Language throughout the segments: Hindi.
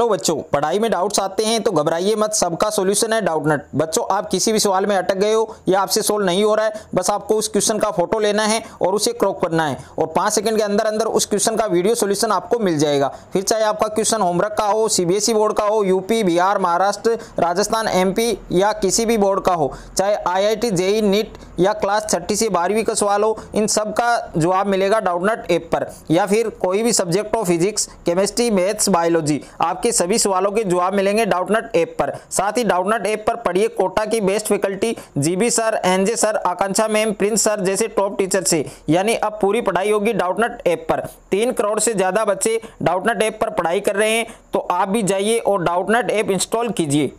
हेलो बच्चों पढ़ाई में डाउट्स आते हैं तो घबराइए मत सबका सॉल्यूशन है डाउट नट बच्चों आप किसी भी सवाल में अटक गए हो या आपसे सोल्व नहीं हो रहा है बस आपको उस क्वेश्चन का फोटो लेना है और उसे क्रॉक करना है और पाँच सेकंड के अंदर अंदर उस क्वेश्चन का वीडियो सोल्यूशन आपको मिल जाएगा फिर चाहे आपका क्वेश्चन होमवर्क का हो सी बोर्ड e का हो यूपी बिहार महाराष्ट्र राजस्थान एम या किसी भी बोर्ड का हो चाहे आई आई जेई नीट या क्लास छठी से बारहवीं का सवाल हो इन सब का जवाब मिलेगा डाउटनट ऐप पर या फिर कोई भी सब्जेक्ट हो फिजिक्स केमिस्ट्री मैथ्स बायोलॉजी आपके के सभी सवालों के जवाब मिलेंगे डाउटनट ऐप पर साथ ही डाउटनट ऐप पर पढ़िए कोटा की best faculty GB sir NJ sir Akanksha ma'am Prince sir जैसे टॉप टीचर से यानी अब पूरी पढ़ाई होगी डाउटनट ऐप पर तीन करोड़ से ज़्यादा बच्चे डाउटनट ऐप पर पढ़ाई कर रहे हैं तो आप भी जाइए और डाउटनट ऐप इंस्टॉल कीजिए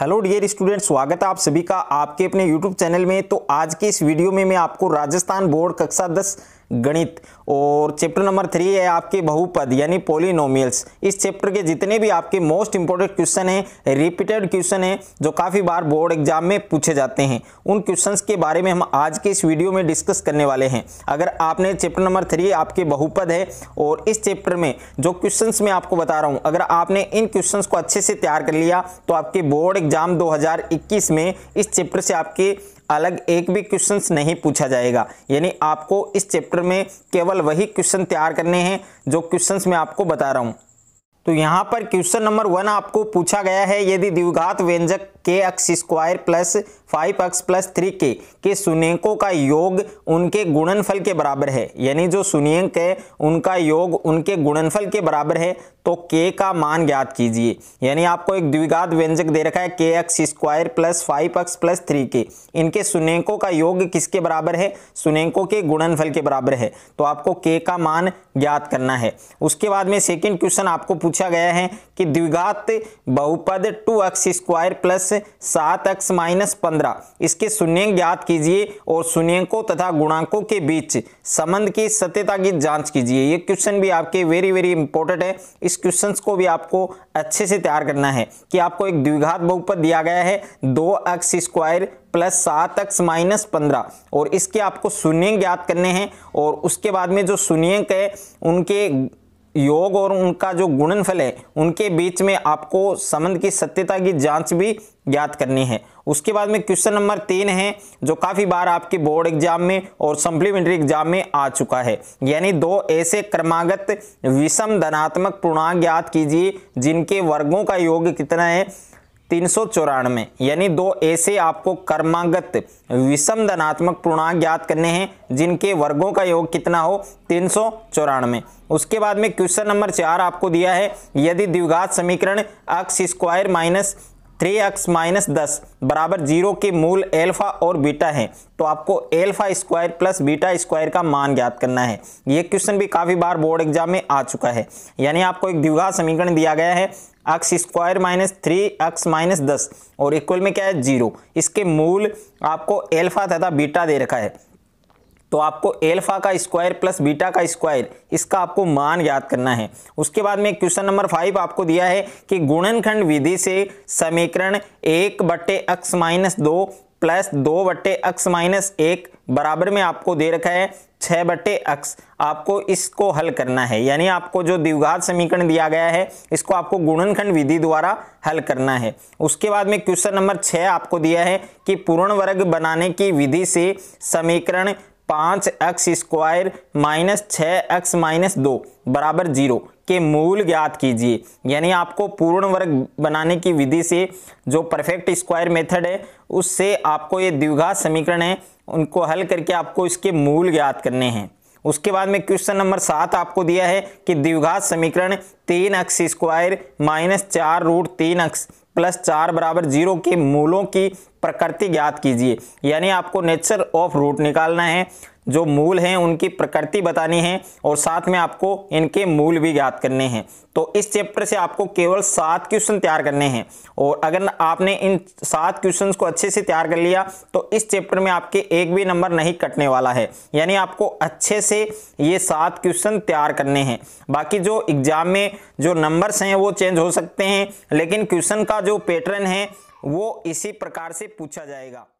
हेलो डियर स्टूडेंट स्वागत है आप सभी का आपके अपने यूट्यूब चैनल में तो आज के इस वीडियो में मैं आपको राजस्थान बोर्ड कक्षा दस गणित और चैप्टर नंबर थ्री है आपके बहुपद यानी पोलिनोमियल्स इस चैप्टर के जितने भी आपके मोस्ट इंपॉर्टेंट क्वेश्चन हैं रिपीटेड क्वेश्चन हैं जो काफ़ी बार बोर्ड एग्जाम में पूछे जाते हैं उन क्वेश्चन के बारे में हम आज के इस वीडियो में डिस्कस करने वाले हैं अगर आपने चैप्टर नंबर थ्री आपके बहुपद है और इस चैप्टर में जो क्वेश्चन मैं आपको बता रहा हूँ अगर आपने इन क्वेश्चन को अच्छे से तैयार कर लिया तो आपके बोर्ड एग्जाम दो में इस चैप्टर से आपके अलग एक भी क्वेश्चन नहीं पूछा जाएगा यानी आपको इस चैप्टर में केवल वही क्वेश्चन तैयार करने हैं जो क्वेश्चन मैं आपको बता रहा हूं तो यहां पर क्वेश्चन नंबर वन आपको पूछा गया है यदि द्विघात व्यंजक के x square plus five x plus three के के सुनेकों का योग उनके गुणनफल के बराबर है यानी जो सुनियंक है उनका योग उनके गुणनफल के बराबर है तो के का मान ज्ञात कीजिए यानी आपको एक द्विघात व्यंजक दे रखा है के x square plus five x plus three के इनके सुनेकों का योग किसके बराबर है सुनेकों के गुणनफल के बराबर है तो आपको के का मान ज्ञात करना है उसके बाद में सेकेंड क्वेश्चन आपको पूछा गया है कि द्विघात बहुपद टू एक्स स्क्वायर प्लस सात एक्स माइनस पंद्रह इसके शून्य ज्ञात कीजिए और शून्यकों तथा गुणांकों के बीच संबंध की सत्यता की जांच कीजिए ये क्वेश्चन भी आपके वेरी वेरी इंपॉर्टेंट है इस क्वेश्चन को भी आपको अच्छे से तैयार करना है कि आपको एक द्विघात बहुपद दिया गया है दो एक्स स्क्वायर प्लस सात एक्स माइनस पंद्रह और इसके आपको शून्य ज्ञात करने हैं और उसके बाद में जो शून्य है उनके योग और उनका जो गुणनफल है उनके बीच में आपको संबंध की सत्यता की जांच भी ज्ञात करनी है उसके बाद में क्वेश्चन नंबर तीन है जो काफ़ी बार आपके बोर्ड एग्जाम में और सप्लीमेंट्री एग्जाम में आ चुका है यानी दो ऐसे क्रमागत विषम धनात्मक पूर्णांक ज्ञात कीजिए जिनके वर्गों का योग कितना है तीन सौ यानी दो ऐसे आपको कर्मागत विषम धनात्मक पूर्णांक ज्ञात करने हैं जिनके वर्गों का योग कितना हो तीन सौ उसके बाद में क्वेश्चन नंबर चार आपको दिया है यदि द्विघात समीकरण x square minus three x minus दस बराबर जीरो के मूल एल्फा और बीटा है तो आपको alpha square plus beta square का मान ज्ञात करना है ये क्वेश्चन भी काफ़ी बार बोर्ड एग्जाम में आ चुका है यानी आपको एक द्विघात समीकरण दिया गया है x square minus three x minus दस और इक्वल में क्या है जीरो इसके मूल आपको एल्फा तथा बीटा दे रखा है तो आपको एल्फा का स्क्वायर प्लस बीटा का स्क्वायर इसका आपको मान याद करना है उसके बाद में क्वेश्चन नंबर फाइव आपको दिया है कि गुणनखंड विधि से समीकरण एक बट्टे एक्स माइनस दो प्लस दो बट्टे अक्स माइनस एक बराबर में आपको दे रखा है छह बट्टे अक्स आपको इसको हल करना है यानी आपको जो द्विघात समीकरण दिया गया है इसको आपको गुणनखंड विधि द्वारा हल करना है उसके बाद में क्वेश्चन नंबर छह आपको दिया है कि पूर्ण वर्ग बनाने की विधि से समीकरण पाँच एक्स स्क्वायर माइनस छ एक्स माइनस दो बराबर जीरो के मूल ज्ञात कीजिए यानी आपको पूर्ण वर्ग बनाने की विधि से जो परफेक्ट स्क्वायर मेथड है उससे आपको ये द्विघात समीकरण है उनको हल करके आपको इसके मूल ज्ञात करने हैं उसके बाद में क्वेश्चन नंबर सात आपको दिया है कि द्विघात समीकरण तीन एक्स स्क्वायर माइनस चार रूट तीन एक्स प्लस चार बराबर जीरो के मूलों की प्रकृति ज्ञात कीजिए यानी आपको नेचर ऑफ रूट निकालना है जो मूल हैं उनकी प्रकृति बतानी है और साथ में आपको इनके मूल भी ज्ञात करने हैं तो इस चैप्टर से आपको केवल सात क्वेश्चन तैयार करने हैं और अगर आपने इन सात क्वेश्चन को अच्छे से तैयार कर लिया तो इस चैप्टर में आपके एक भी नंबर नहीं कटने वाला है यानी आपको अच्छे से ये सात क्वेश्चन तैयार करने हैं बाकी जो एग्जाम में जो नंबर्स हैं वो चेंज हो सकते हैं लेकिन क्वेश्चन का जो पैटर्न है वो इसी प्रकार से पूछा जाएगा